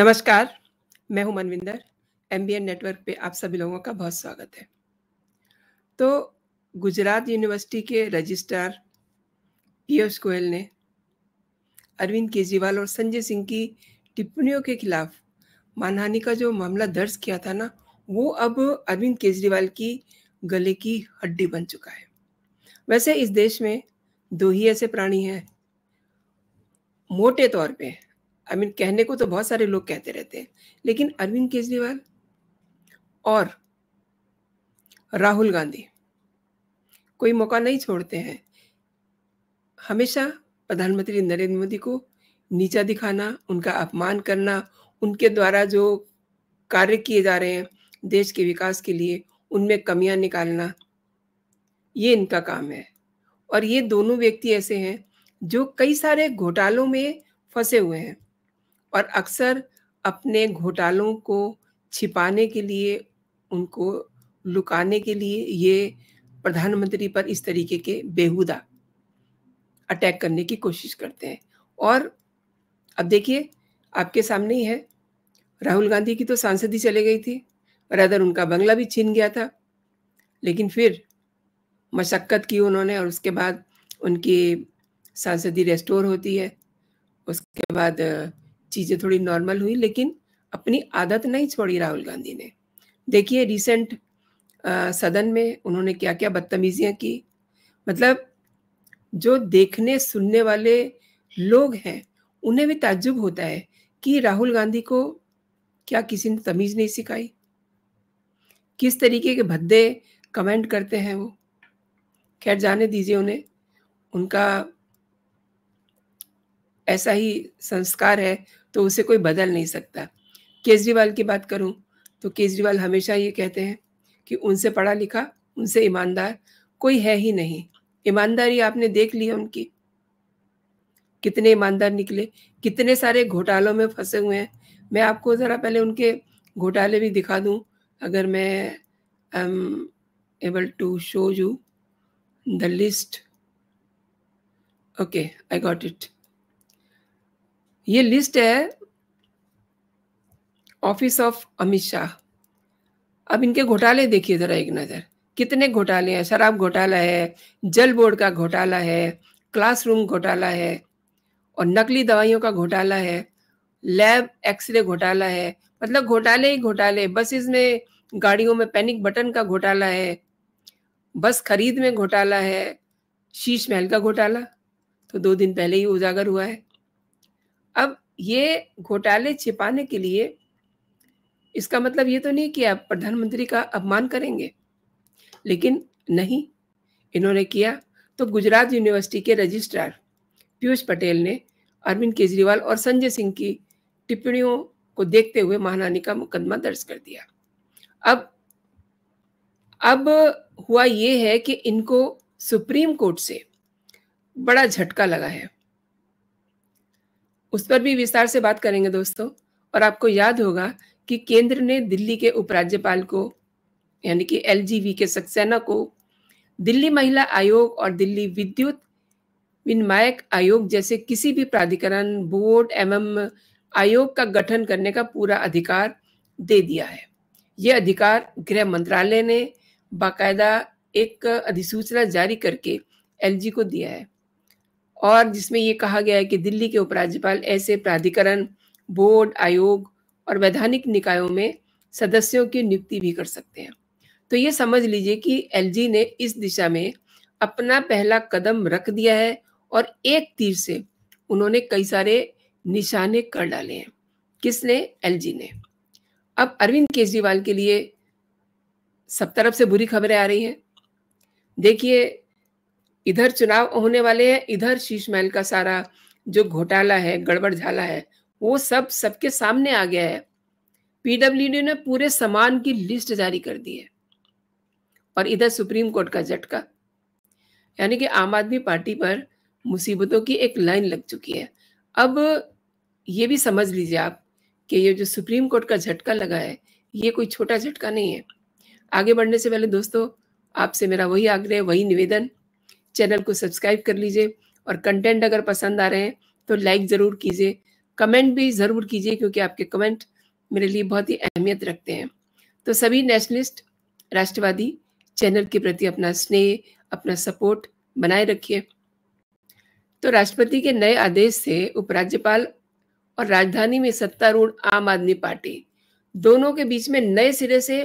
नमस्कार मैं हूं मनविंदर एम नेटवर्क पे आप सभी लोगों का बहुत स्वागत है तो गुजरात यूनिवर्सिटी के रजिस्ट्रार पीयूष गोयल ने अरविंद केजरीवाल और संजय सिंह की टिप्पणियों के खिलाफ मानहानि का जो मामला दर्ज किया था ना वो अब अरविंद केजरीवाल की गले की हड्डी बन चुका है वैसे इस देश में दो ही ऐसे प्राणी हैं मोटे तौर पे आई I मीन mean, कहने को तो बहुत सारे लोग कहते रहते हैं लेकिन अरविंद केजरीवाल और राहुल गांधी कोई मौका नहीं छोड़ते हैं हमेशा प्रधानमंत्री नरेंद्र मोदी को नीचा दिखाना उनका अपमान करना उनके द्वारा जो कार्य किए जा रहे हैं देश के विकास के लिए उनमें कमियां निकालना ये इनका काम है और ये दोनों व्यक्ति ऐसे हैं जो कई सारे घोटालों में फंसे हुए हैं और अक्सर अपने घोटालों को छिपाने के लिए उनको लुकाने के लिए ये प्रधानमंत्री पर इस तरीके के बेहुदा अटैक करने की कोशिश करते हैं और अब देखिए आपके सामने ही है राहुल गांधी की तो सांसद ही चले गई थी रदर उनका बंगला भी छीन गया था लेकिन फिर मशक्क़त की उन्होंने और उसके बाद उनकी सांसदी रेस्टोर होती है उसके बाद चीज़ें थोड़ी नॉर्मल हुई लेकिन अपनी आदत नहीं छोड़ी राहुल गांधी ने देखिए रिसेंट सदन में उन्होंने क्या क्या बदतमीजियां की मतलब जो देखने सुनने वाले लोग हैं उन्हें भी ताज्जुब होता है कि राहुल गांधी को क्या किसी ने तमीज़ नहीं सिखाई किस तरीके के भद्दे कमेंट करते हैं वो खैर जाने दीजिए उन्हें उनका ऐसा ही संस्कार है तो उसे कोई बदल नहीं सकता केजरीवाल की बात करूं तो केजरीवाल हमेशा ये कहते हैं कि उनसे पढ़ा लिखा उनसे ईमानदार कोई है ही नहीं ईमानदारी आपने देख ली उनकी कितने ईमानदार निकले कितने सारे घोटालों में फंसे हुए हैं मैं आपको ज़रा पहले उनके घोटाले भी दिखा दूं अगर मैं am able to show you the list okay I got it ये लिस्ट है ऑफिस ऑफ अमित शाह अब इनके घोटाले देखिए जरा एक नज़र कितने घोटाले हैं शराब घोटाला है जल बोर्ड का घोटाला है क्लासरूम घोटाला है और नकली दवाइयों का घोटाला है लैब एक्सरे घोटाला है मतलब घोटाले ही घोटाले बसेस में गाड़ियों में पैनिक बटन का घोटाला है बस खरीद में घोटाला है शीश महल का घोटाला तो दो दिन पहले ही उजागर हुआ है अब ये घोटाले छिपाने के लिए इसका मतलब ये तो नहीं कि आप प्रधानमंत्री का अपमान करेंगे लेकिन नहीं इन्होंने किया तो गुजरात यूनिवर्सिटी के रजिस्ट्रार पीयूष पटेल ने अरविंद केजरीवाल और संजय सिंह की टिप्पणियों को देखते हुए महारानी का मुकदमा दर्ज कर दिया अब अब हुआ ये है कि इनको सुप्रीम कोर्ट से बड़ा झटका लगा है उस पर भी विस्तार से बात करेंगे दोस्तों और आपको याद होगा कि केंद्र ने दिल्ली के उपराज्यपाल को यानी कि एल के सक्सेना को दिल्ली महिला आयोग और दिल्ली विद्युत विनिमायक आयोग जैसे किसी भी प्राधिकरण बोर्ड एवं आयोग का गठन करने का पूरा अधिकार दे दिया है यह अधिकार गृह मंत्रालय ने बाकायदा एक अधिसूचना जारी करके एलजी को दिया है और जिसमें ये कहा गया है कि दिल्ली के उपराज्यपाल ऐसे प्राधिकरण बोर्ड आयोग और वैधानिक निकायों में सदस्यों की नियुक्ति भी कर सकते हैं तो ये समझ लीजिए कि एल ने इस दिशा में अपना पहला कदम रख दिया है और एक तीर से उन्होंने कई सारे निशाने कर डाले हैं किसने एल ने अब अरविंद केजरीवाल के लिए सब तरफ से बुरी खबरें आ रही हैं देखिए इधर चुनाव होने वाले हैं इधर शीश महल का सारा जो घोटाला है गड़बड़ झाला है वो सब सबके सामने आ गया है पीडब्ल्यूडी ने पूरे सामान की लिस्ट जारी कर दी है और इधर सुप्रीम कोर्ट का झटका यानी कि आम आदमी पार्टी पर मुसीबतों की एक लाइन लग चुकी है अब ये भी समझ लीजिए आप कि ये जो सुप्रीम कोर्ट का झटका लगा है ये कोई छोटा झटका नहीं है आगे बढ़ने से पहले दोस्तों आपसे मेरा वही आग्रह वही निवेदन चैनल को सब्सक्राइब कर लीजिए और कंटेंट अगर पसंद आ रहे हैं तो लाइक ज़रूर कीजिए कमेंट भी ज़रूर कीजिए क्योंकि आपके कमेंट मेरे लिए बहुत ही अहमियत रखते हैं तो सभी नेशनलिस्ट राष्ट्रवादी चैनल के प्रति अपना स्नेह अपना सपोर्ट बनाए रखिए तो राष्ट्रपति के नए आदेश से उपराज्यपाल और राजधानी में सत्तारूढ़ आम आदमी पार्टी दोनों के बीच में नए सिरे से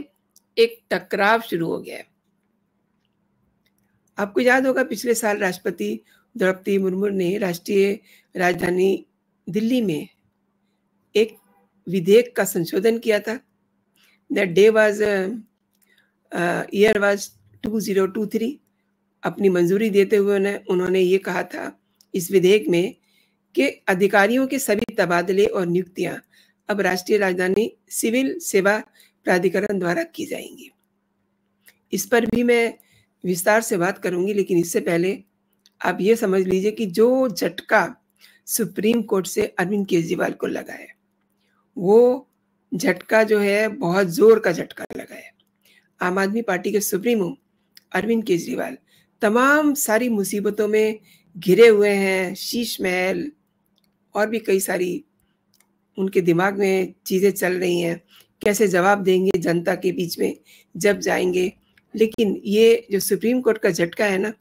एक टकराव शुरू हो गया है आपको याद होगा पिछले साल राष्ट्रपति द्रौपदी मुर्मू ने राष्ट्रीय राजधानी दिल्ली में एक विधेयक का संशोधन किया था that day was year was 2023 अपनी मंजूरी देते हुए उन्हें उन्होंने ये कहा था इस विधेयक में कि अधिकारियों के सभी तबादले और नियुक्तियां अब राष्ट्रीय राजधानी सिविल सेवा प्राधिकरण द्वारा की जाएंगी इस पर भी मैं विस्तार से बात करूंगी लेकिन इससे पहले आप ये समझ लीजिए कि जो झटका सुप्रीम कोर्ट से अरविंद केजरीवाल को लगा है वो झटका जो है बहुत जोर का झटका लगा है आम आदमी पार्टी के सुप्रीमो अरविंद केजरीवाल तमाम सारी मुसीबतों में घिरे हुए हैं शीश महल और भी कई सारी उनके दिमाग में चीज़ें चल रही हैं कैसे जवाब देंगे जनता के बीच में जब जाएंगे लेकिन ये जो सुप्रीम कोर्ट का झटका है ना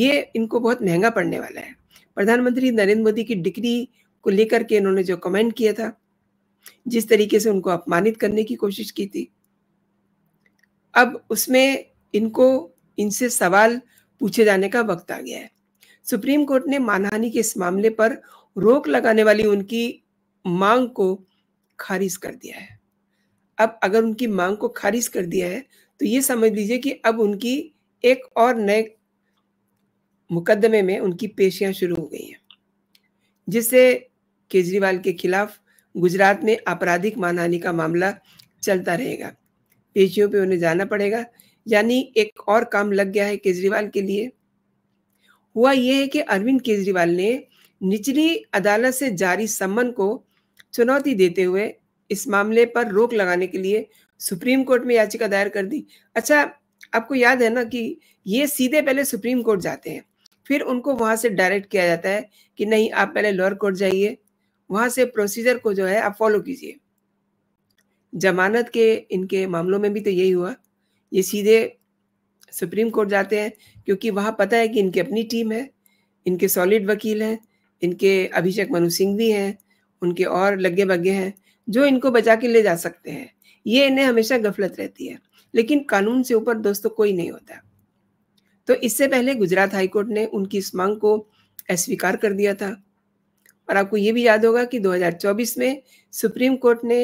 ये इनको बहुत महंगा पड़ने वाला है प्रधानमंत्री नरेंद्र मोदी की डिग्री को लेकर के इन्होंने जो कमेंट किया था जिस तरीके से उनको अपमानित करने की कोशिश की थी अब उसमें इनको इनसे सवाल पूछे जाने का वक्त आ गया है सुप्रीम कोर्ट ने मानहानि के इस मामले पर रोक लगाने वाली उनकी मांग को खारिज कर दिया है अब अगर उनकी मांग को खारिज कर दिया है तो ये समझ लीजिए कि अब उनकी एक और नए मुकदमे में उनकी पेशियां शुरू हो गई हैं जिससे केजरीवाल के खिलाफ गुजरात में आपराधिक मानहानि का मामला चलता रहेगा पेशियों पे उन्हें जाना पड़ेगा यानी एक और काम लग गया है केजरीवाल के लिए हुआ यह है कि अरविंद केजरीवाल ने निचली अदालत से जारी सम्मन को चुनौती देते हुए इस मामले पर रोक लगाने के लिए सुप्रीम कोर्ट में याचिका दायर कर दी अच्छा आपको याद है ना कि ये सीधे पहले सुप्रीम कोर्ट जाते हैं फिर उनको वहां से डायरेक्ट किया जाता है कि नहीं आप पहले लोअर कोर्ट जाइए वहां से प्रोसीजर को जो है आप फॉलो कीजिए जमानत के इनके मामलों में भी तो यही हुआ ये सीधे सुप्रीम कोर्ट जाते हैं क्योंकि वहां पता है कि इनकी अपनी टीम है इनके सॉलिड वकील हैं इनके अभिषेक मनु सिंह भी हैं उनके और लगे बग्गे हैं जो इनको बचा के ले जा सकते हैं ये इन्हें हमेशा गफलत रहती है लेकिन कानून से ऊपर दोस्तों कोई नहीं होता तो इससे पहले गुजरात हाईकोर्ट ने उनकी इस मांग को अस्वीकार कर दिया था और आपको ये भी याद होगा कि 2024 में सुप्रीम कोर्ट ने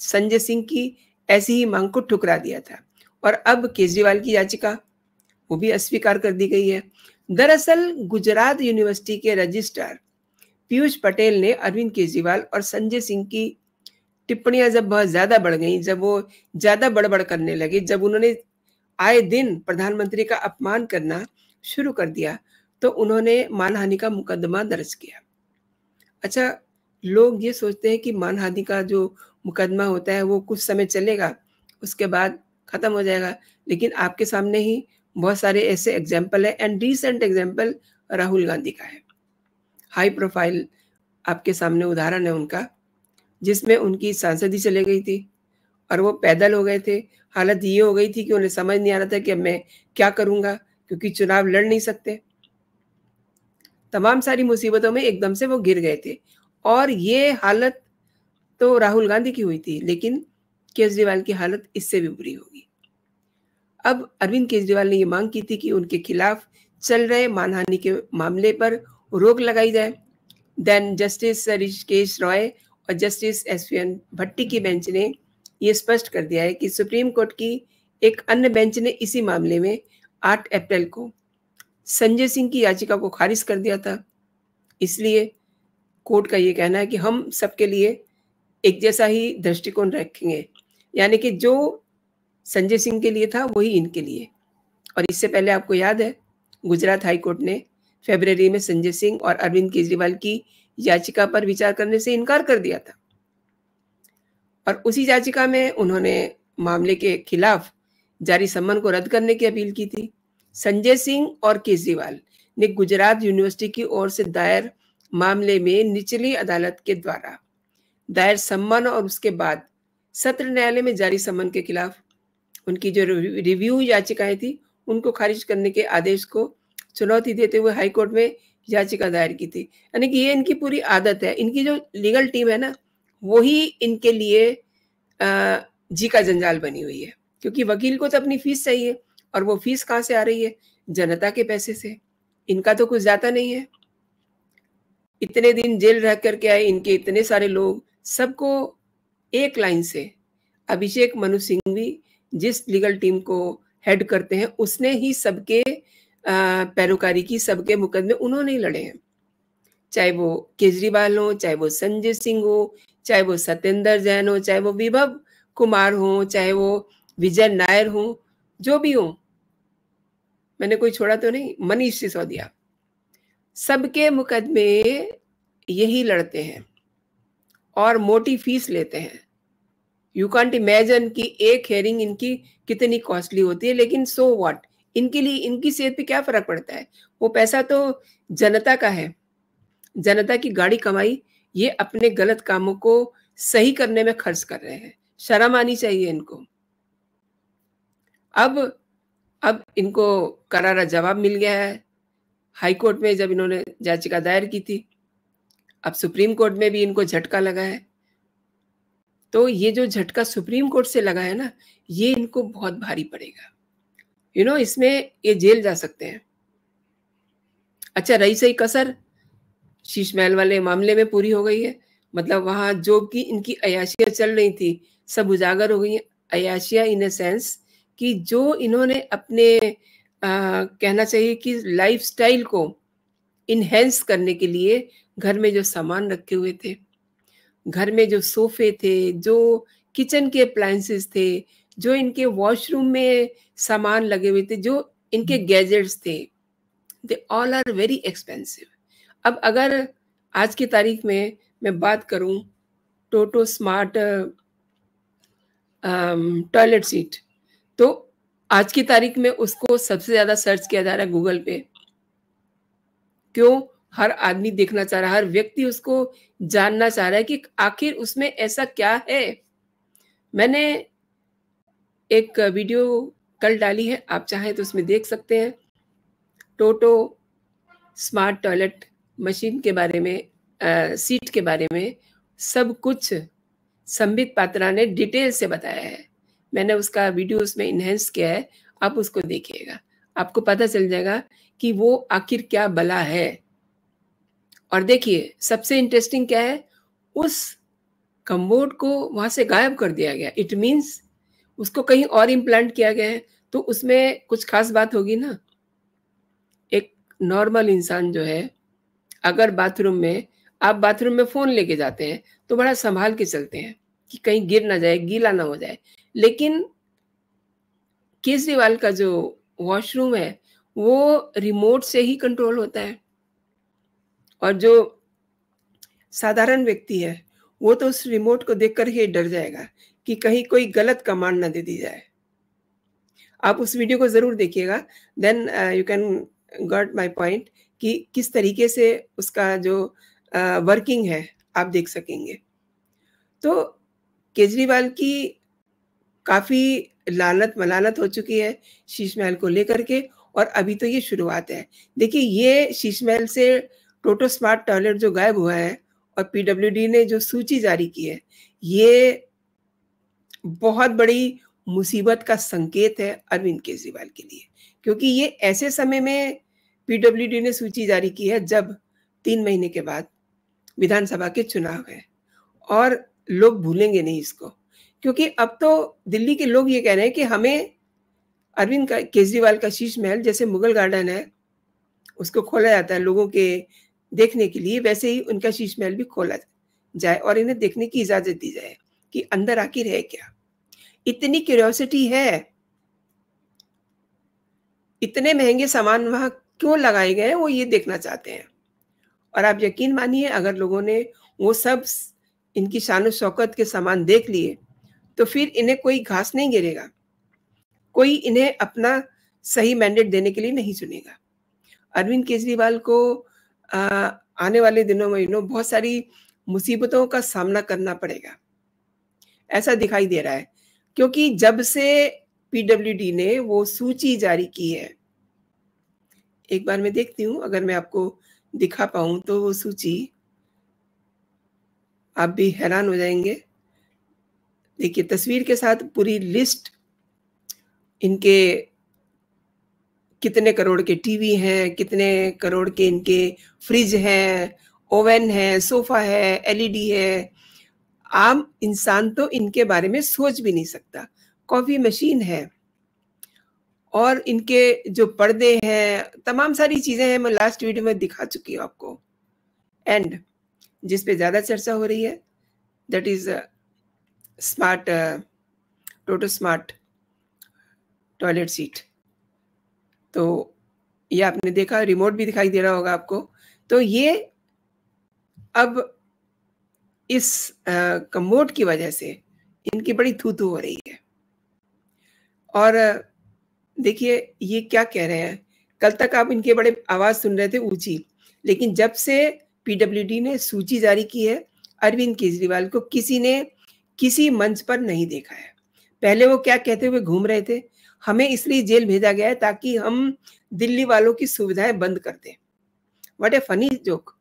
संजय सिंह की ऐसी ही मांग को ठुकरा दिया था और अब केजरीवाल की याचिका वो भी अस्वीकार कर दी गई है दरअसल गुजरात यूनिवर्सिटी के रजिस्ट्रार पीयूष पटेल ने अरविंद केजरीवाल और संजय सिंह की टिप्पणियां जब बहुत ज्यादा बढ़ गई जब वो ज्यादा बड़बड़ करने लगे जब उन्होंने आए दिन प्रधानमंत्री का अपमान करना शुरू कर दिया तो उन्होंने मानहानि का मुकदमा दर्ज किया अच्छा लोग ये सोचते हैं कि मानहानि का जो मुकदमा होता है वो कुछ समय चलेगा उसके बाद खत्म हो जाएगा लेकिन आपके सामने ही बहुत सारे ऐसे एग्जाम्पल है and recent example Rahul Gandhi का है हाई प्रोफाइल आपके सामने उदाहरण है उनका जिसमें उनकी सांसद ही चले गई थी और वो पैदल हो गए थे हालत ये हो गई थी कि उन्हें समझ नहीं आ रहा था कि अब मैं क्या करूँगा क्योंकि चुनाव लड़ नहीं सकते तमाम सारी मुसीबतों में एकदम से वो गिर गए थे और ये हालत तो राहुल गांधी की हुई थी लेकिन केजरीवाल की हालत इससे भी बुरी होगी अब अरविंद केजरीवाल ने ये मांग की थी कि उनके खिलाफ चल रहे मानहानि के मामले पर रोक लगाई जाए देन जस्टिस ऋषिकेश रॉय और जस्टिस एस एन भट्टी की बेंच ने यह स्पष्ट कर दिया है कि सुप्रीम कोर्ट की एक अन्य बेंच ने इसी मामले में 8 अप्रैल को संजय सिंह की याचिका को खारिज कर दिया था इसलिए कोर्ट का ये कहना है कि हम सबके लिए एक जैसा ही दृष्टिकोण रखेंगे यानी कि जो संजय सिंह के लिए था वही इनके लिए और इससे पहले आपको याद है गुजरात हाई कोर्ट ने फेबररी में संजय सिंह और अरविंद केजरीवाल की याचिका पर विचार करने से इनकार कर दिया था और उसी याचिका में उन्होंने मामले के खिलाफ जारी सम्मन को रद्द करने की अपील की थी संजय सिंह और केजरीवाल ने गुजरात यूनिवर्सिटी की ओर से दायर मामले में निचली अदालत के द्वारा दायर सम्मन और उसके बाद सत्र न्यायालय में जारी सम्मन के खिलाफ उनकी जो रिव्यू याचिकाएं थी उनको खारिज करने के आदेश को चुनौती देते हुए हाईकोर्ट में याचिका दायर की थी यानी कि ये इनकी पूरी आदत है इनकी जो लीगल टीम है ना वही इनके लिए जी का जंजाल बनी हुई है क्योंकि वकील को तो अपनी फीस चाहिए और वो फीस कहाँ से आ रही है जनता के पैसे से इनका तो कुछ ज्यादा नहीं है इतने दिन जेल रह करके आए इनके इतने सारे लोग सबको एक लाइन से अभिषेक मनु सिंह भी जिस लीगल टीम को हेड करते हैं उसने ही सबके पैरोकारी की सबके मुकदमे उन्होंने लड़े हैं चाहे वो केजरीवाल हो चाहे वो संजय सिंह हो चाहे वो सत्येंद्र जैन हो चाहे वो विभव कुमार हो चाहे वो विजय नायर हो जो भी हो मैंने कोई छोड़ा तो नहीं मनीष सिसोदिया सबके मुकदमे यही लड़ते हैं और मोटी फीस लेते हैं यू कॉन्ट इमेजन कि एक हेयरिंग इनकी कितनी कॉस्टली होती है लेकिन सो so वॉट इनके लिए इनकी सेहत पे क्या फर्क पड़ता है वो पैसा तो जनता का है जनता की गाड़ी कमाई ये अपने गलत कामों को सही करने में खर्च कर रहे हैं शर्म आनी चाहिए इनको अब अब इनको करारा जवाब मिल गया है हाई कोर्ट में जब इन्होंने याचिका दायर की थी अब सुप्रीम कोर्ट में भी इनको झटका लगा है तो ये जो झटका सुप्रीम कोर्ट से लगा है ना ये इनको बहुत भारी पड़ेगा यू you नो know, इसमें ये जेल जा सकते हैं अच्छा रही सही कसर शीश महल वाले मामले में पूरी हो गई है मतलब वहां जो कि इनकी अयाशियाँ चल रही थी सब उजागर हो गई है अयाशिया इन ए सेंस कि जो इन्होंने अपने आ, कहना चाहिए कि लाइफस्टाइल को इन्हेंस करने के लिए घर में जो सामान रखे हुए थे घर में जो सोफे थे जो किचन के अप्लायसेस थे जो इनके वॉशरूम में सामान लगे हुए थे जो इनके गैजेट्स हम्म। थे they all are very expensive अब अगर आज की तारीख में मैं बात करूं टोटो स्मार्ट टॉयलेट सीट तो आज की तारीख में उसको सबसे ज़्यादा सर्च किया जा रहा है गूगल पे क्यों हर आदमी देखना चाह रहा है हर व्यक्ति उसको जानना चाह रहा है कि आखिर उसमें ऐसा क्या है मैंने एक वीडियो कल डाली है आप चाहें तो उसमें देख सकते हैं टोटो स्मार्ट टॉयलेट मशीन के बारे में आ, सीट के बारे में सब कुछ संबित पात्रा ने डिटेल से बताया है मैंने उसका वीडियो उसमें इन्हेंस किया है आप उसको देखिएगा आपको पता चल जाएगा कि वो आखिर क्या बला है और देखिए सबसे इंटरेस्टिंग क्या है उस कम्बोर्ड को वहां से गायब कर दिया गया इट मीन्स उसको कहीं और इम्प्लांट किया गया है तो उसमें कुछ खास बात होगी ना एक नॉर्मल इंसान जो है अगर बाथरूम में आप बाथरूम में फ़ोन लेके जाते हैं तो बड़ा संभाल के चलते हैं कि कहीं गिर ना जाए गीला ना हो जाए लेकिन केजरीवाल का जो वॉशरूम है वो रिमोट से ही कंट्रोल होता है और जो साधारण व्यक्ति है वो तो उस रिमोट को देखकर ही डर जाएगा कि कहीं कोई गलत कमांड ना दे दी जाए आप उस वीडियो को ज़रूर देखिएगा then you can got my point कि किस तरीके से उसका जो वर्किंग uh, है आप देख सकेंगे तो केजरीवाल की काफ़ी लालत मलालत हो चुकी है शीश महल को लेकर के और अभी तो ये शुरुआत है देखिए ये शीश महल से टोटो स्मार्ट टॉयलेट जो गायब हुआ है और पीडब्ल्यूडी ने जो सूची जारी की है ये बहुत बड़ी मुसीबत का संकेत है अरविंद केजरीवाल के लिए क्योंकि ये ऐसे समय में पीडब्ल्यूडी ने सूची जारी की है जब तीन महीने के बाद विधानसभा के चुनाव है और लोग भूलेंगे नहीं इसको क्योंकि अब तो दिल्ली के लोग ये कह रहे हैं कि हमें अरविंद केजरीवाल का शीश महल जैसे मुगल गार्डन है उसको खोला जाता है लोगों के देखने के लिए वैसे ही उनका शीश महल भी खोला जाए और इन्हें देखने की इजाज़त दी जाए कि अंदर आखिर है क्या इतनी क्यूरियोसिटी है इतने महंगे सामान वहां क्यों लगाए गए हैं वो ये देखना चाहते हैं और आप यकीन मानिए अगर लोगों ने वो सब इनकी शान शौकत के सामान देख लिए तो फिर इन्हें कोई घास नहीं गिरेगा कोई इन्हें अपना सही मैंडेट देने के लिए नहीं चुनेगा अरविंद केजरीवाल को आ, आने वाले दिनों में इन्हों बहुत सारी मुसीबतों का सामना करना पड़ेगा ऐसा दिखाई दे रहा है क्योंकि जब से पीडब्ल्यू ने वो सूची जारी की है एक बार मैं देखती हूँ अगर मैं आपको दिखा पाऊँ तो वो सूची आप भी हैरान हो जाएंगे देखिए तस्वीर के साथ पूरी लिस्ट इनके कितने करोड़ के टीवी हैं कितने करोड़ के इनके फ्रिज हैं ओवन है सोफा है एलईडी e है आम इंसान तो इनके बारे में सोच भी नहीं सकता कॉफी मशीन है और इनके जो पर्दे हैं तमाम सारी चीजें हैं मैं लास्ट वीडियो में दिखा चुकी हूँ आपको एंड जिस पे ज्यादा चर्चा हो रही है that is smart Toto smart toilet seat तो ये आपने देखा रिमोट भी दिखाई दे रहा होगा आपको तो ये अब इस कमोट की वजह से इनकी बड़ी थू थू हो रही है और देखिए ये क्या कह रहे हैं कल तक आप इनके बड़े आवाज़ सुन रहे थे ऊंची लेकिन जब से पीडब्ल्यूडी ने सूची जारी की है अरविंद केजरीवाल को किसी ने किसी मंच पर नहीं देखा है पहले वो क्या कहते हुए घूम रहे थे हमें इसलिए जेल भेजा गया है ताकि हम दिल्ली वालों की सुविधाएं बंद कर दें वट ए फनी जोक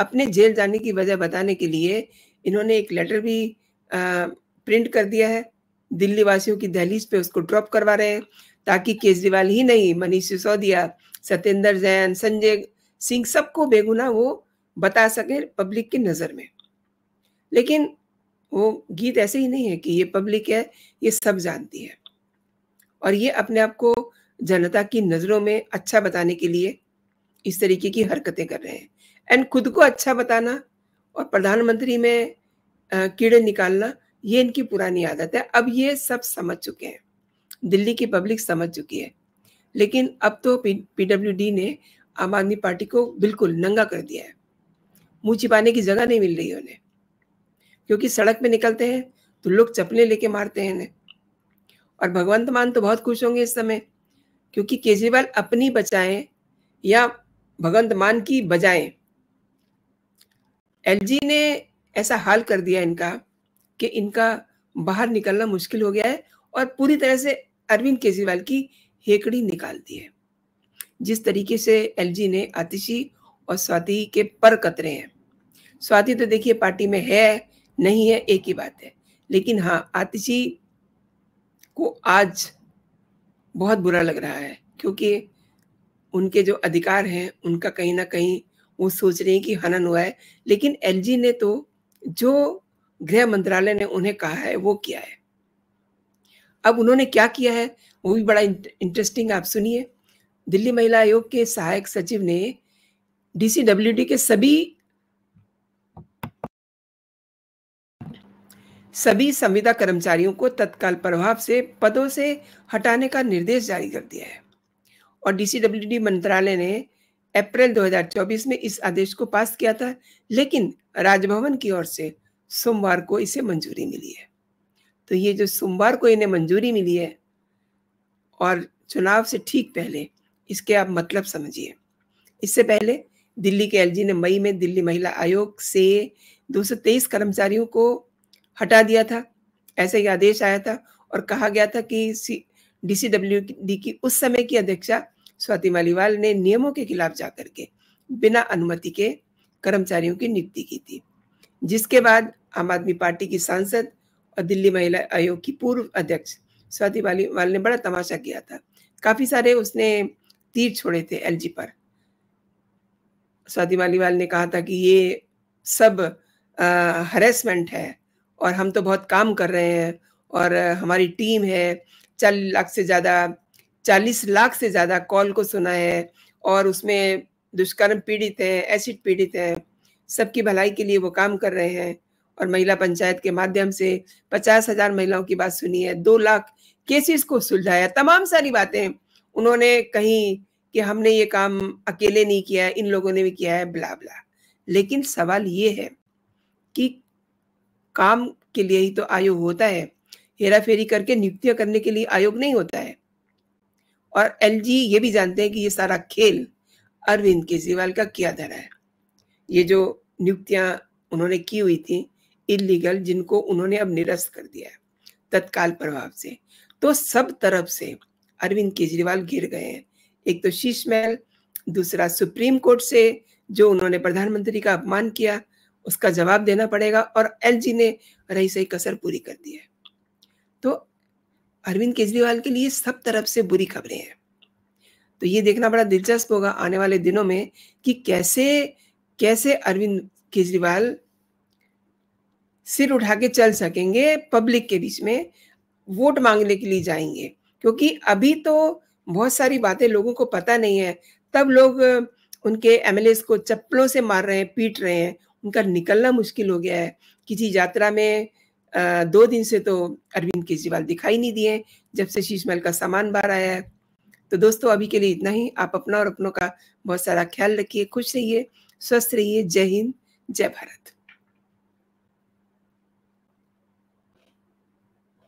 अपने जेल जाने की वजह बताने के लिए इन्होंने एक लेटर भी आ, प्रिंट कर दिया है दिल्ली वासियों की दहलीज पे उसको ड्रॉप करवा रहे हैं ताकि केजरीवाल ही नहीं मनीष सिसोदिया सत्येंद्र जैन संजय सिंह सबको बेगुना वो बता सके पब्लिक की नज़र में लेकिन वो गीत ऐसे ही नहीं है कि ये पब्लिक है ये सब जानती है और ये अपने आप को जनता की नज़रों में अच्छा बताने के लिए इस तरीके की हरकतें कर रहे हैं एंड खुद को अच्छा बताना और प्रधानमंत्री में कीड़े निकालना ये इनकी पुरानी आदत है अब ये सब समझ चुके हैं दिल्ली की पब्लिक समझ चुकी है लेकिन अब तो पीडब्ल्यूडी ने आम आदमी पार्टी को बिल्कुल नंगा कर दिया है मुंह छिपाने की जगह नहीं मिल रही उन्हें क्योंकि सड़क पे निकलते हैं तो लोग चपले लेके मारते हैं इन्हें और भगवंत मान तो बहुत खुश होंगे इस समय क्योंकि केजरीवाल अपनी बचाएं या भगवंत मान की बजाएं एलजी ने ऐसा हाल कर दिया इनका कि इनका बाहर निकलना मुश्किल हो गया है और पूरी तरह से अरविंद केजरीवाल की हेकड़ी निकाल दी है जिस तरीके से एलजी ने आतिशी और स्वाति के पर कतरे हैं स्वाति तो देखिए पार्टी में है नहीं है एक ही बात है लेकिन हाँ आतिशी को आज बहुत बुरा लग रहा है क्योंकि उनके जो अधिकार हैं उनका कहीं ना कहीं वो सोच रही कि हनन हुआ है लेकिन एलजी ने तो जो गृह मंत्रालय ने उन्हें कहा है वो किया है अब उन्होंने क्या किया है वो भी बड़ा इंटरेस्टिंग आप सुनिए दिल्ली महिला आयोग के सहायक सचिव ने डीसीडब्ल्यूडी के सभी सभी संविदा कर्मचारियों को तत्काल प्रभाव से पदों से हटाने का निर्देश जारी कर दिया है और डीसीडब्ल्यूडी मंत्रालय ने अप्रैल 2024 में इस आदेश को पास किया था लेकिन राजभवन की ओर से सोमवार को इसे मंजूरी मिली है तो ये जो सोमवार को इन्हें मंजूरी मिली है और चुनाव से ठीक पहले इसके आप मतलब समझिए इससे पहले दिल्ली के एलजी ने मई में दिल्ली महिला आयोग से 223 कर्मचारियों को हटा दिया था ऐसे ही आदेश आया था और कहा गया था कि सी डी की उस समय की अध्यक्षा स्वाति मालीवाल ने नियमों के खिलाफ जाकर के बिना अनुमति के कर्मचारियों की नियुक्ति की थी जिसके बाद आम आदमी पार्टी की सांसद और दिल्ली महिला आयोग की पूर्व अध्यक्ष स्वाति मालीवाल ने बड़ा तमाशा किया था काफी सारे उसने तीर छोड़े थे एल पर स्वाति मालीवाल ने कहा था कि ये सब हरेसमेंट है और हम तो बहुत काम कर रहे हैं और हमारी टीम है चार लाख से ज़्यादा चालीस लाख से ज़्यादा कॉल को सुना है और उसमें दुष्कर्म पीड़ित हैं एसिड पीड़ित हैं सबकी भलाई के लिए वो काम कर रहे हैं और महिला पंचायत के माध्यम से पचास हजार महिलाओं की बात सुनी है दो लाख केसेस को सुलझाया तमाम सारी बातें उन्होंने कही कि हमने ये काम अकेले नहीं किया है इन लोगों ने भी किया है ब्ला ब्ला लेकिन सवाल ये है कि काम के लिए ही तो आयोग होता है हेरा फेरी करके नियुक्तियां करने के लिए आयोग नहीं होता और एलजी ये भी जानते हैं कि ये सारा खेल अरविंद केजरीवाल का किया धरा है ये जो नियुक्तियां उन्होंने की हुई थी इलीगल जिनको उन्होंने अब निरस्त कर दिया है तत्काल प्रभाव से तो सब तरफ से अरविंद केजरीवाल गिर गए हैं एक तो शीश महल दूसरा सुप्रीम कोर्ट से जो उन्होंने प्रधानमंत्री का अपमान किया उसका जवाब देना पड़ेगा और एलजी ने रही सही कसर पूरी कर दी है तो अरविंद केजरीवाल के लिए सब तरफ से बुरी खबरें हैं तो ये देखना बड़ा दिलचस्प होगा आने वाले दिनों में कि कैसे कैसे अरविंद केजरीवाल सिर उठा के चल सकेंगे पब्लिक के बीच में वोट मांगने के लिए जाएंगे क्योंकि अभी तो बहुत सारी बातें लोगों को पता नहीं है तब लोग उनके एम को चप्पलों से मार रहे हैं पीट रहे हैं उनका निकलना मुश्किल हो गया है किसी यात्रा में दो दिन से तो अरविंद केजरीवाल दिखाई नहीं दिए जब से शीश महल का सामान बाहर आया है तो दोस्तों अभी के लिए इतना ही आप अपना और अपनों का बहुत सारा ख्याल रखिए खुश रहिए स्वस्थ रहिए जय हिंद जय भारत